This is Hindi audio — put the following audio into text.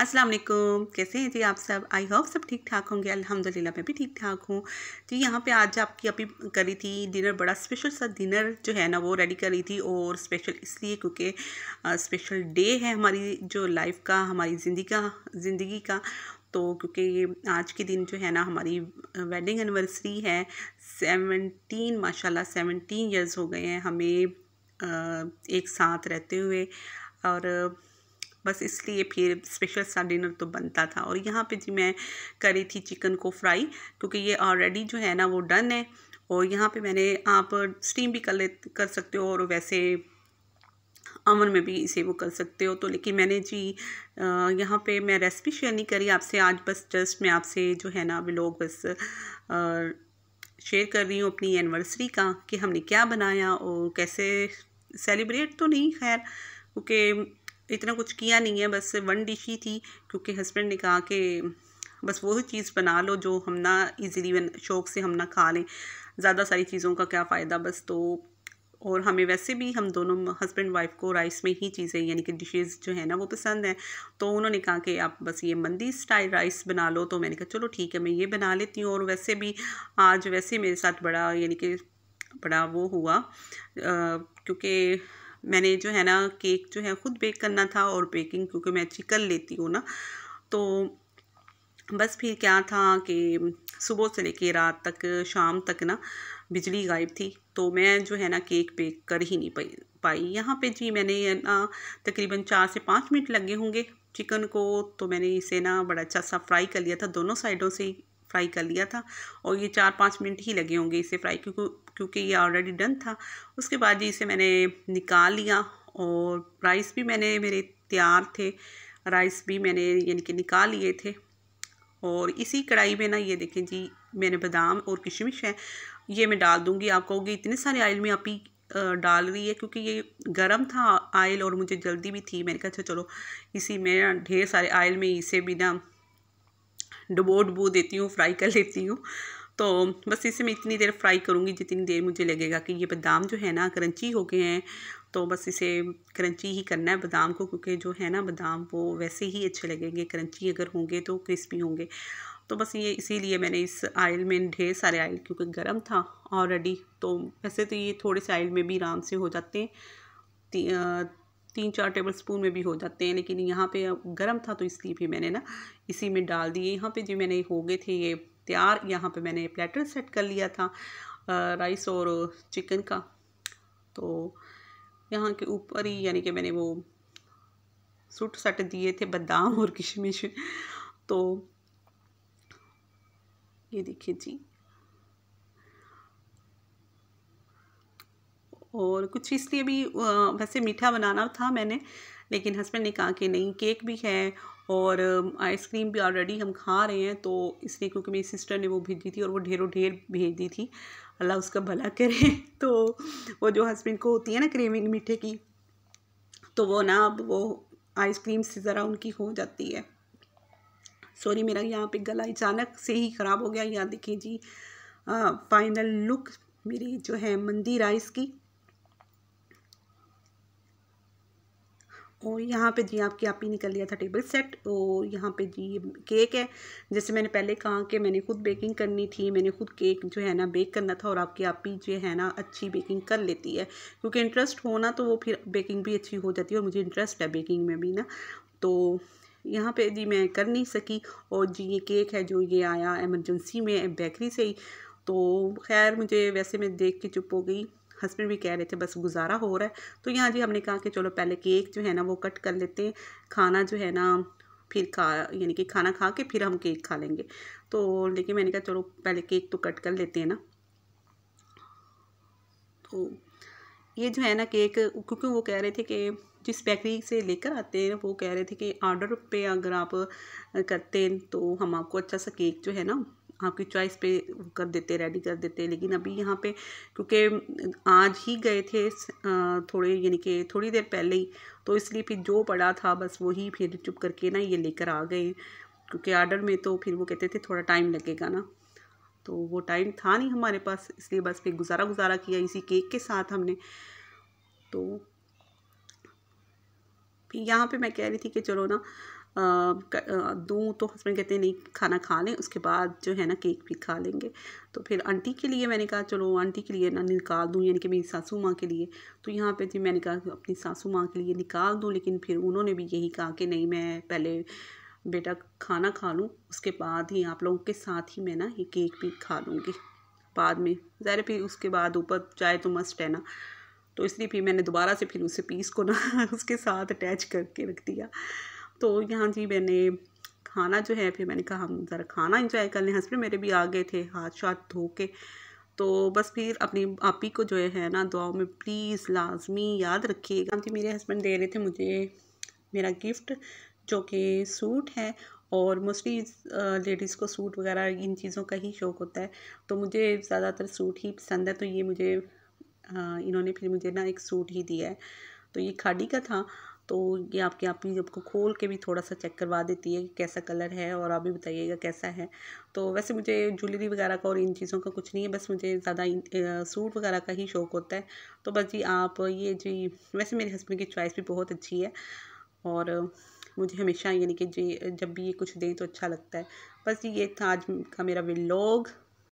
अस्सलाम वालेकुम कैसे हैं जी आप सब आई होप सब ठीक ठाक होंगे अल्हम्दुलिल्लाह मैं भी ठीक ठाक हूँ जी तो यहाँ पे आज आपकी अभी करी थी डिनर बड़ा स्पेशल सा डिनर जो है ना वो रेडी करी थी और स्पेशल इसलिए क्योंकि स्पेशल डे है हमारी जो लाइफ का हमारी ज़िंदगी का ज़िंदगी का तो क्योंकि ये आज के दिन जो है ना हमारी वेडिंग एनिवर्सरी है सेवनटीन माशाल्लाह सेवनटीन ईयर्स हो गए हैं हमें एक साथ रहते हुए और बस इसलिए फिर स्पेशल सा डिनर तो बनता था और यहाँ पे जी मैं करी थी चिकन को फ्राई क्योंकि ये ऑलरेडी जो है ना वो डन है और यहाँ पे मैंने आप स्टीम भी कर ले कर सकते हो और वैसे अमन में भी इसे वो कर सकते हो तो लेकिन मैंने जी यहाँ पे मैं रेसिपी शेयर नहीं करी आपसे आज बस जस्ट मैं आपसे जो है ना लोग बस शेयर कर रही हूँ अपनी एनिवर्सरी का कि हमने क्या बनाया और कैसे सेलिब्रेट तो नहीं खैर क्योंकि इतना कुछ किया नहीं है बस वन डिश ही थी क्योंकि हस्बैंड ने कहा कि बस वही चीज़ बना लो जो हम ना इजीली शौक से हम ना खा लें ज़्यादा सारी चीज़ों का क्या फ़ायदा बस तो और हमें वैसे भी हम दोनों हस्बैंड वाइफ को राइस में ही चीज़ें यानी कि डिशेस जो है ना वो पसंद हैं तो उन्होंने कहा कि आप बस ये मंदी स्टाइल राइस बना लो तो मैंने कहा चलो ठीक है मैं ये बना लेती हूँ और वैसे भी आज वैसे मेरे साथ बड़ा यानी कि बड़ा वो हुआ क्योंकि मैंने जो है ना केक जो है ख़ुद बेक करना था और बेकिंग क्योंकि मैं अच्छी कर लेती हूँ ना तो बस फिर क्या था कि सुबह से लेके रात तक शाम तक ना बिजली गायब थी तो मैं जो है ना केक बेक कर ही नहीं पाई पाई यहाँ पे जी मैंने ना तकरीबन चार से पाँच मिनट लगे होंगे चिकन को तो मैंने इसे ना बड़ा अच्छा सा फ्राई कर लिया था दोनों साइडों से फ्राई कर लिया था और ये चार पाँच मिनट ही लगे होंगे इसे फ्राई क्योंकि क्योंकि ये ऑलरेडी डन था उसके बाद जी इसे मैंने निकाल लिया और राइस भी मैंने मेरे तैयार थे राइस भी मैंने यानी कि निकाल लिए थे और इसी कढ़ाई में ना ये देखें जी मैंने बादाम और किशमिश है ये मैं डाल दूँगी आप कहोगे इतने सारे ऑयल में आप ही डाल रही है क्योंकि ये गर्म था ऑयल और मुझे जल्दी भी थी मैंने कहा अच्छा चलो इसी में ढेर सारे ऑयल में इसे भी ना डुबो डुबो देती हूँ फ्राई कर लेती हूँ तो बस इसे मैं इतनी देर फ्राई करूँगी जितनी देर मुझे लगेगा कि ये बादाम जो है ना क्रंची हो गए हैं तो बस इसे क्रंची ही करना है बादाम को क्योंकि जो है ना बादाम वो वैसे ही अच्छे लगेंगे क्रंची अगर होंगे तो क्रिस्पी होंगे तो बस ये इसीलिए मैंने इस आयल में ढेर सारे आयल क्योंकि गर्म था ऑलरेडी तो वैसे तो ये थोड़े से आयल में भी आराम से हो जाते हैं तीन चार टेबल स्पून में भी हो जाते हैं लेकिन यहाँ पे गर्म था तो इसलिए भी मैंने ना इसी में डाल दिए यहाँ पे जो मैंने हो गए थे ये तैयार यहाँ पे मैंने प्लेटर सेट कर लिया था राइस और चिकन का तो यहाँ के ऊपर ही यानी कि मैंने वो सूट सट दिए थे बादाम और किशमिश तो ये देखिए जी और कुछ इसलिए भी वैसे मीठा बनाना था मैंने लेकिन हस्बैंड ने कहा कि नहीं केक भी है और आइसक्रीम भी ऑलरेडी हम खा रहे हैं तो इसलिए क्योंकि मेरी सिस्टर ने वो भेजी थी और वो ढेरों ढेर भेज दी थी अल्लाह उसका भला करे तो वो जो हस्बैंड को होती है ना क्रेविंग मीठे की तो वो ना अब वो आइसक्रीम से ज़रा उनकी हो जाती है सॉरी मेरा यहाँ पे गला अचानक से ही ख़राब हो गया यहाँ देखें जी आ, फाइनल लुक मेरी जो है मंदी राइस की और यहाँ पे जी आपके आप ही निकल लिया था टेबल सेट और यहाँ पे जी ये केक है जैसे मैंने पहले कहा कि मैंने खुद बेकिंग करनी थी मैंने खुद केक जो है ना बेक करना था और आपके आप ही जो है ना अच्छी बेकिंग कर लेती है क्योंकि इंटरेस्ट होना तो वो फिर बेकिंग भी अच्छी हो जाती है और मुझे इंटरेस्ट है बेकिंग में भी ना तो यहाँ पर जी मैं कर नहीं सकी और जी ये केक है जो ये आया एमरजेंसी में बेकरी से ही तो खैर मुझे वैसे मैं देख के चुप हो गई हस्बैंड भी कह रहे थे बस गुजारा हो रहा है तो यहाँ जी हमने कहा कि चलो पहले केक जो है ना वो कट कर लेते हैं खाना जो है ना फिर खा यानी कि खाना खा के फिर हम केक खा लेंगे तो लेकिन मैंने कहा चलो पहले केक तो कट कर लेते हैं ना तो ये जो है ना केक क्योंकि वो कह रहे थे कि जिस बेकरी से लेकर आते हैं वो कह रहे थे कि आर्डर पे अगर आप करते हैं तो हम आपको अच्छा सा केक जो है ना आपकी चॉइस पे कर देते रेडी कर देते लेकिन अभी यहाँ पे क्योंकि आज ही गए थे थोड़े यानी कि थोड़ी देर पहले ही तो इसलिए फिर जो पड़ा था बस वही फिर चुप करके ना ये लेकर आ गए क्योंकि आर्डर में तो फिर वो कहते थे थोड़ा टाइम लगेगा ना तो वो टाइम था नहीं हमारे पास इसलिए बस फिर गुजारा गुजारा किया इसी केक के साथ हमने तो फिर यहाँ पे मैं कह रही थी कि चलो ना दूँ तो हस्बैंड कहते हैं नहीं खाना खा लें उसके बाद जो है ना केक भी खा लेंगे तो फिर आंटी के लिए मैंने कहा चलो आंटी के लिए ना निकाल दूँ यानी कि मेरी सासू माँ के लिए तो यहाँ पे जी मैंने कहा अपनी सासू माँ के लिए निकाल दूँ लेकिन फिर उन्होंने भी यही कहा कि नहीं मैं पहले बेटा खाना खा लूँ उसके बाद ही आप लोगों के साथ ही मैं ना ये केक भी खा लूँगी बाद में ज़ाहिर फिर उसके बाद ऊपर चाय तो मस्ट है ना तो इसलिए फिर मैंने दोबारा से फिर उसे पीस को ना उसके साथ अटैच करके रख दिया तो यहाँ जी मैंने खाना जो है फिर मैंने कहा हम ज़रा खाना इंजॉय कर लें हस्बैंड मेरे भी आ गए थे हाथ शाथ धो के तो बस फिर अपनी आप ही को जो है ना दुआओं में प्लीज़ लाजमी याद रखिएगा क्योंकि मेरे हस्बैंड दे रहे थे मुझे मेरा गिफ्ट जो कि सूट है और मोस्टली लेडीज़ को सूट वगैरह इन चीज़ों का ही शौक़ होता है तो मुझे ज़्यादातर सूट ही पसंद है तो ये मुझे आ, इन्होंने फिर मुझे ना एक सूट ही दिया है तो ये खाड़ी का था तो ये आपकी आपकी आपको खोल के भी थोड़ा सा चेक करवा देती है कि कैसा कलर है और आप भी बताइएगा कैसा है तो वैसे मुझे ज्वेलरी वगैरह का और इन चीज़ों का कुछ नहीं है बस मुझे ज़्यादा सूट वगैरह का ही शौक़ होता है तो बस जी आप ये जी वैसे मेरे हस्बैंड की चॉइस भी बहुत अच्छी है और मुझे हमेशा यानी कि जी जब भी ये कुछ दें तो अच्छा लगता है बस ये था आज का मेरा व्लॉग